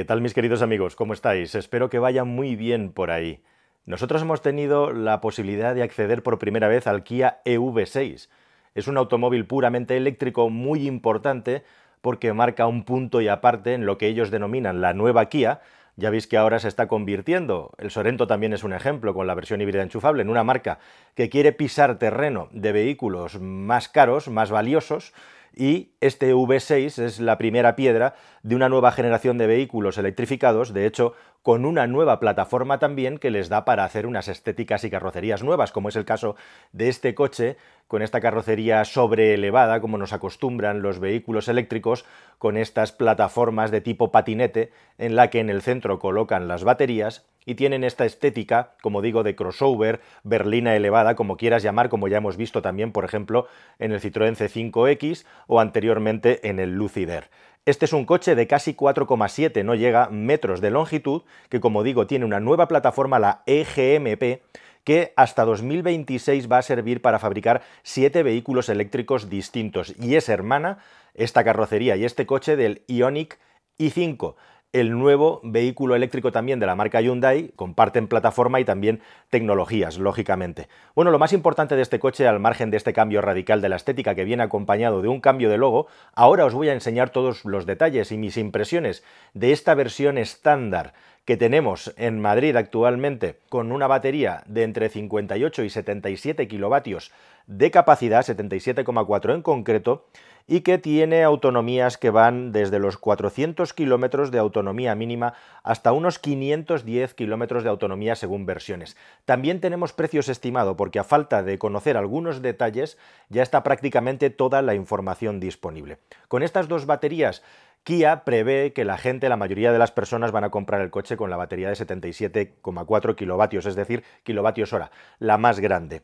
¿Qué tal mis queridos amigos? ¿Cómo estáis? Espero que vaya muy bien por ahí. Nosotros hemos tenido la posibilidad de acceder por primera vez al Kia EV6. Es un automóvil puramente eléctrico muy importante porque marca un punto y aparte en lo que ellos denominan la nueva Kia. Ya veis que ahora se está convirtiendo, el Sorento también es un ejemplo con la versión híbrida enchufable, en una marca que quiere pisar terreno de vehículos más caros, más valiosos, y este V6 es la primera piedra de una nueva generación de vehículos electrificados, de hecho, con una nueva plataforma también que les da para hacer unas estéticas y carrocerías nuevas, como es el caso de este coche, con esta carrocería sobreelevada, como nos acostumbran los vehículos eléctricos, con estas plataformas de tipo patinete en la que en el centro colocan las baterías y tienen esta estética, como digo, de crossover, berlina elevada, como quieras llamar, como ya hemos visto también, por ejemplo, en el Citroën C5X o anteriormente en el Lucider. Este es un coche de casi 4,7, no llega metros de longitud, que como digo tiene una nueva plataforma, la EGMP, que hasta 2026 va a servir para fabricar 7 vehículos eléctricos distintos y es hermana esta carrocería y este coche del Ionic i5 el nuevo vehículo eléctrico también de la marca Hyundai, comparten plataforma y también tecnologías, lógicamente. Bueno, lo más importante de este coche, al margen de este cambio radical de la estética que viene acompañado de un cambio de logo, ahora os voy a enseñar todos los detalles y mis impresiones de esta versión estándar que tenemos en Madrid actualmente con una batería de entre 58 y 77 kilovatios de capacidad, 77,4 en concreto, y que tiene autonomías que van desde los 400 kilómetros de autonomía mínima hasta unos 510 kilómetros de autonomía según versiones. También tenemos precios estimados porque a falta de conocer algunos detalles ya está prácticamente toda la información disponible. Con estas dos baterías Kia prevé que la gente, la mayoría de las personas van a comprar el coche con la batería de 77,4 kilovatios, es decir, kilovatios hora, la más grande.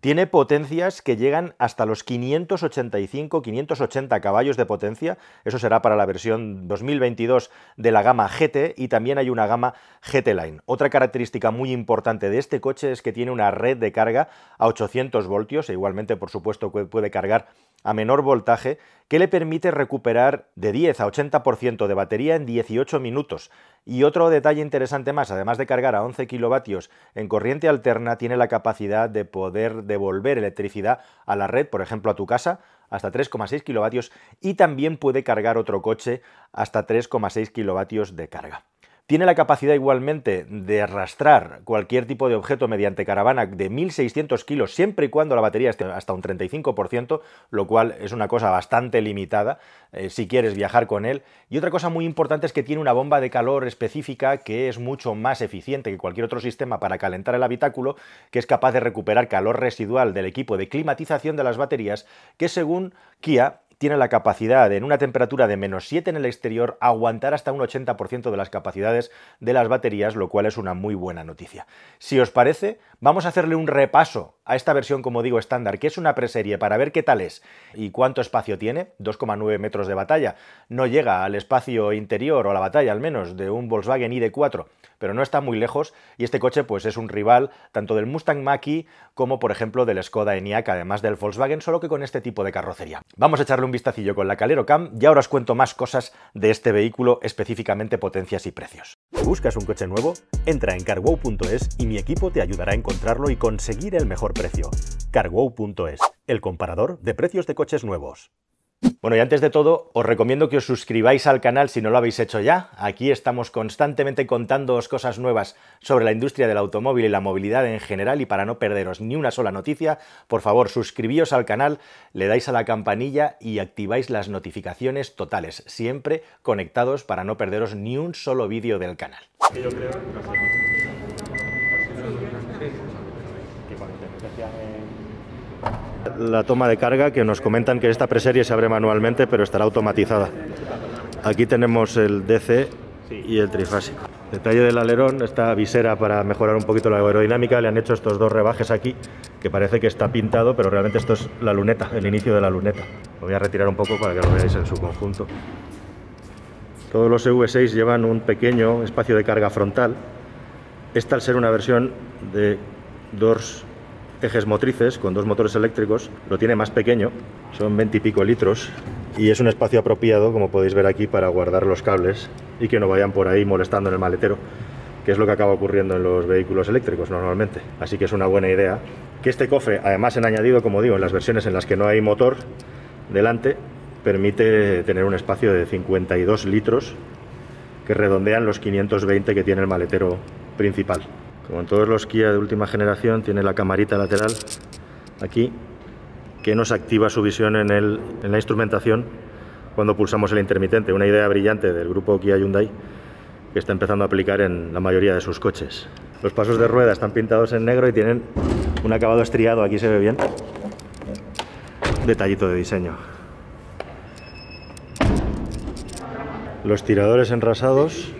Tiene potencias que llegan hasta los 585, 580 caballos de potencia. Eso será para la versión 2022 de la gama GT y también hay una gama GT Line. Otra característica muy importante de este coche es que tiene una red de carga a 800 voltios e igualmente, por supuesto, puede cargar a menor voltaje que le permite recuperar de 10 a 80% de batería en 18 minutos. Y otro detalle interesante más, además de cargar a 11 kilovatios en corriente alterna, tiene la capacidad de poder devolver electricidad a la red, por ejemplo a tu casa, hasta 3,6 kilovatios y también puede cargar otro coche hasta 3,6 kilovatios de carga. Tiene la capacidad igualmente de arrastrar cualquier tipo de objeto mediante caravana de 1.600 kilos, siempre y cuando la batería esté hasta un 35%, lo cual es una cosa bastante limitada eh, si quieres viajar con él. Y otra cosa muy importante es que tiene una bomba de calor específica que es mucho más eficiente que cualquier otro sistema para calentar el habitáculo, que es capaz de recuperar calor residual del equipo de climatización de las baterías, que según Kia tiene la capacidad en una temperatura de menos 7 en el exterior, aguantar hasta un 80% de las capacidades de las baterías, lo cual es una muy buena noticia. Si os parece, Vamos a hacerle un repaso a esta versión, como digo, estándar, que es una preserie para ver qué tal es y cuánto espacio tiene, 2,9 metros de batalla. No llega al espacio interior o a la batalla, al menos, de un Volkswagen ID4, pero no está muy lejos y este coche pues es un rival tanto del Mustang mach como, por ejemplo, del Skoda Enyaq, además del Volkswagen, solo que con este tipo de carrocería. Vamos a echarle un vistacillo con la Calero Cam y ahora os cuento más cosas de este vehículo, específicamente potencias y precios. ¿Buscas un coche nuevo? Entra en carwow.es y mi equipo te ayudará a encontrarlo y conseguir el mejor precio. carwow.es, el comparador de precios de coches nuevos. Bueno, y antes de todo, os recomiendo que os suscribáis al canal si no lo habéis hecho ya. Aquí estamos constantemente contándoos cosas nuevas sobre la industria del automóvil y la movilidad en general y para no perderos ni una sola noticia, por favor, suscribíos al canal, le dais a la campanilla y activáis las notificaciones totales, siempre conectados para no perderos ni un solo vídeo del canal. La toma de carga, que nos comentan que esta preserie se abre manualmente, pero estará automatizada. Aquí tenemos el DC y el trifásico. Detalle del alerón, esta visera para mejorar un poquito la aerodinámica, le han hecho estos dos rebajes aquí, que parece que está pintado, pero realmente esto es la luneta, el inicio de la luneta. Lo voy a retirar un poco para que lo veáis en su conjunto. Todos los EV6 llevan un pequeño espacio de carga frontal. Esta, al ser una versión de dos ejes motrices con dos motores eléctricos, lo tiene más pequeño, son 20 y pico litros y es un espacio apropiado, como podéis ver aquí, para guardar los cables y que no vayan por ahí molestando en el maletero, que es lo que acaba ocurriendo en los vehículos eléctricos normalmente. Así que es una buena idea que este cofre, además en añadido, como digo, en las versiones en las que no hay motor delante, permite tener un espacio de 52 litros que redondean los 520 que tiene el maletero principal como en todos los Kia de última generación, tiene la camarita lateral aquí que nos activa su visión en, la instrumentación cuando pulsamos el intermitente. Una idea brillante del grupo Kia Hyundai que está empezando a aplicar en la mayoría de sus coches. Los pasos de rueda están pintados en negro y tienen un acabado estriado, aquí se ve bien. Detallito de diseño. Los tiradores enrasados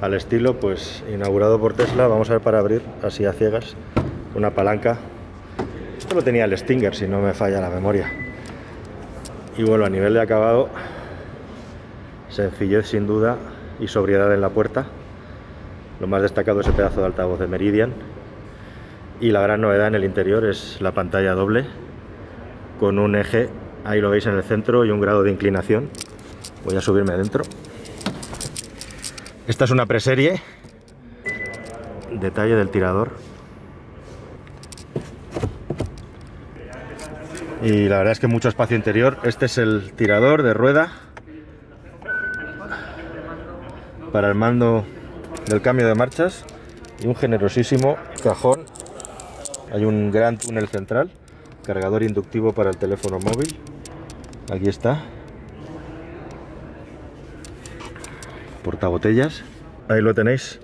al estilo pues inaugurado por Tesla. Vamos a ver para abrir así a ciegas una palanca. Esto lo tenía el Stinger si no me falla la memoria. Y bueno, a nivel de acabado, sencillez sin duda y sobriedad en la puerta. Lo más destacado es el pedazo de altavoz de Meridian. Y la gran novedad en el interior es la pantalla doble con un eje, ahí lo veis en el centro, y un grado de inclinación. Voy a subirme adentro. Esta es una preserie. Detalle del tirador. Y la verdad es que mucho espacio interior. Este es el tirador de rueda. Para el mando del cambio de marchas. Y un generosísimo cajón. Hay un gran túnel central. Cargador inductivo para el teléfono móvil. Aquí está. portabotellas. Ahí lo tenéis,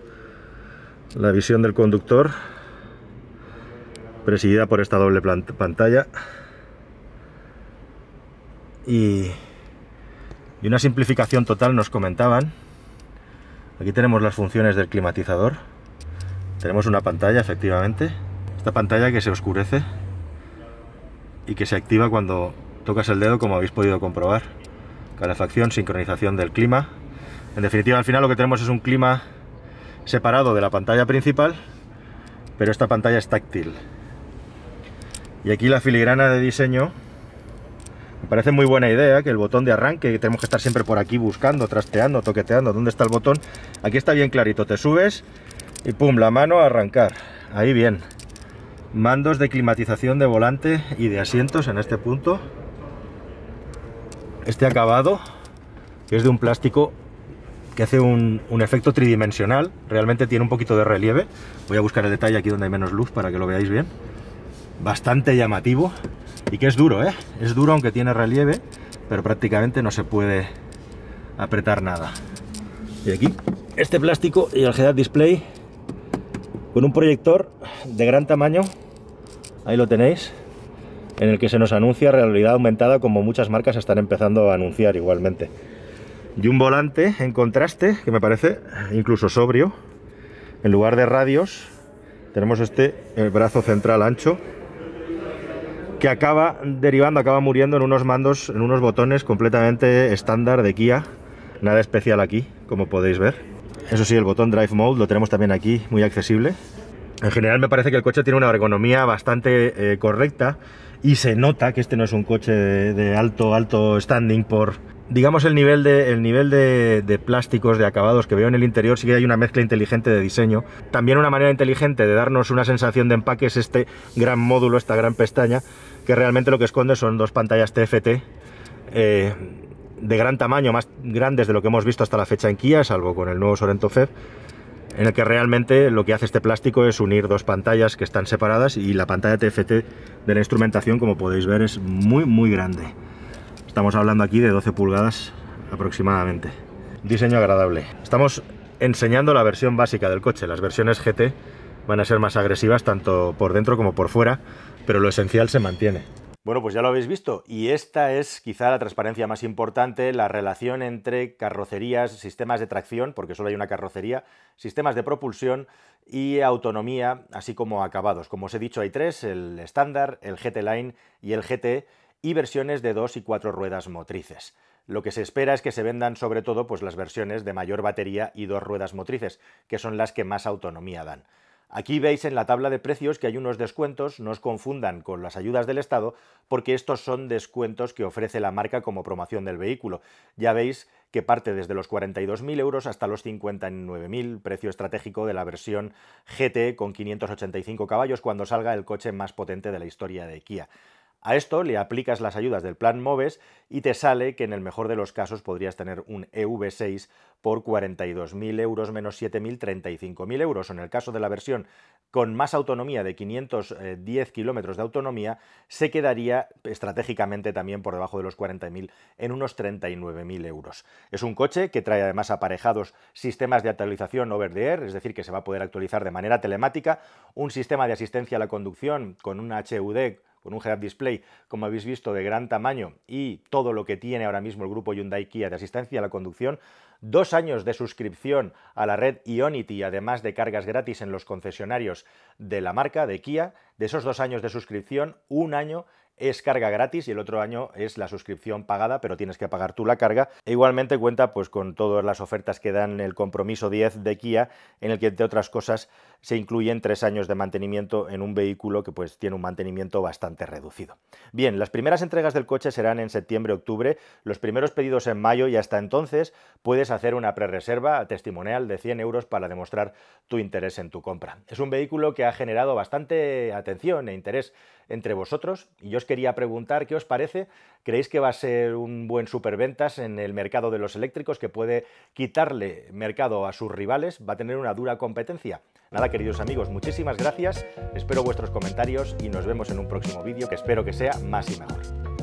la visión del conductor, presidida por esta doble pantalla. Y, una simplificación total nos comentaban. Aquí tenemos las funciones del climatizador. Tenemos una pantalla, efectivamente. Esta pantalla que se oscurece y que se activa cuando tocas el dedo, como habéis podido comprobar. Calefacción, sincronización del clima, en definitiva, al final lo que tenemos es un clima separado de la pantalla principal, pero esta pantalla es táctil. Y aquí la filigrana de diseño me parece muy buena idea que el botón de arranque, que tenemos que estar siempre por aquí buscando, trasteando, toqueteando, ¿dónde está el botón? Aquí está bien clarito, te subes y pum, la mano a arrancar. Ahí bien. Mandos de climatización de volante y de asientos en este punto. Este acabado, es de un plástico que hace un, un, efecto tridimensional, realmente tiene un poquito de relieve. Voy a buscar el detalle aquí donde hay menos luz para que lo veáis bien. Bastante llamativo y que es duro, ¿eh? Es duro aunque tiene relieve, pero prácticamente no se puede apretar nada. Y aquí, este plástico y el head display con un proyector de gran tamaño, ahí lo tenéis, en el que se nos anuncia realidad aumentada como muchas marcas están empezando a anunciar igualmente y un volante en contraste que me parece incluso sobrio. En lugar de radios tenemos este el brazo central ancho que acaba derivando, acaba muriendo en unos mandos, en unos botones completamente estándar de Kia. Nada especial aquí, como podéis ver. Eso sí, el botón Drive Mode lo tenemos también aquí, muy accesible. En general me parece que el coche tiene una ergonomía bastante eh, correcta y se nota que este no es un coche de, de alto, alto standing por, digamos el nivel de nivel de, plásticos de acabados que veo en el interior sí que hay una mezcla inteligente de diseño también una manera inteligente de darnos una sensación de empaque es este gran módulo esta gran pestaña que realmente lo que esconde son dos pantallas TFT eh, de gran tamaño más grandes de lo que hemos visto hasta la fecha en Kia salvo con el nuevo Sorento Feb en el que realmente lo que hace este plástico es unir dos pantallas que están separadas y la pantalla TFT de la instrumentación como podéis ver es muy muy grande Estamos hablando aquí de 12 pulgadas aproximadamente. Diseño agradable. Estamos enseñando la versión básica del coche. Las versiones GT van a ser más agresivas tanto por dentro como por fuera, pero lo esencial se mantiene. Bueno, pues ya lo habéis visto, y esta es quizá la transparencia más importante, la relación entre carrocerías, sistemas de tracción, porque solo hay una carrocería, sistemas de propulsión y autonomía, así como acabados. Como os he dicho, hay tres, el estándar, el GT Line y el GT, y versiones de dos y cuatro ruedas motrices. Lo que se espera es que se vendan sobre todo pues, las versiones de mayor batería y dos ruedas motrices, que son las que más autonomía dan. Aquí veis en la tabla de precios que hay unos descuentos, no os confundan con las ayudas del Estado, porque estos son descuentos que ofrece la marca como promoción del vehículo. Ya veis que parte desde los 42.000 euros hasta los 59.000, precio estratégico de la versión GT con 585 caballos cuando salga el coche más potente de la historia de Kia. A esto le aplicas las ayudas del plan MOVES y te sale que en el mejor de los casos podrías tener un EV6 por 42.000 euros menos 7.000, 35.000 euros. En el caso de la versión con más autonomía de 510 kilómetros de autonomía, se quedaría estratégicamente también por debajo de los 40.000 en unos 39.000 euros. Es un coche que trae además aparejados sistemas de actualización over the air, es decir, que se va a poder actualizar de manera telemática, un sistema de asistencia a la conducción con un HUD con un head display, como habéis visto, de gran tamaño y todo lo que tiene ahora mismo el grupo Hyundai Kia de asistencia a la conducción, dos años de suscripción a la red Ionity, además de cargas gratis en los concesionarios de la marca de Kia. De esos dos años de suscripción, un año es carga gratis y el otro año es la suscripción pagada, pero tienes que pagar tú la carga. E igualmente cuenta pues con todas las ofertas que dan el compromiso 10 de Kia, en el que entre otras cosas se incluyen tres años de mantenimiento en un vehículo que pues tiene un mantenimiento bastante reducido. Bien, las primeras entregas del coche serán en septiembre-octubre, los primeros pedidos en mayo y hasta entonces puedes hacer una pre reserva testimonial de 100 euros para demostrar tu interés en tu compra. Es un vehículo que ha generado bastante atención e interés entre vosotros y yo quería preguntar, ¿qué os parece? ¿Creéis que va a ser un buen superventas en el mercado de los eléctricos que puede quitarle mercado a sus rivales? ¿Va a tener una dura competencia? Nada, queridos amigos, muchísimas gracias, espero vuestros comentarios y nos vemos en un próximo vídeo que espero que sea más y mejor.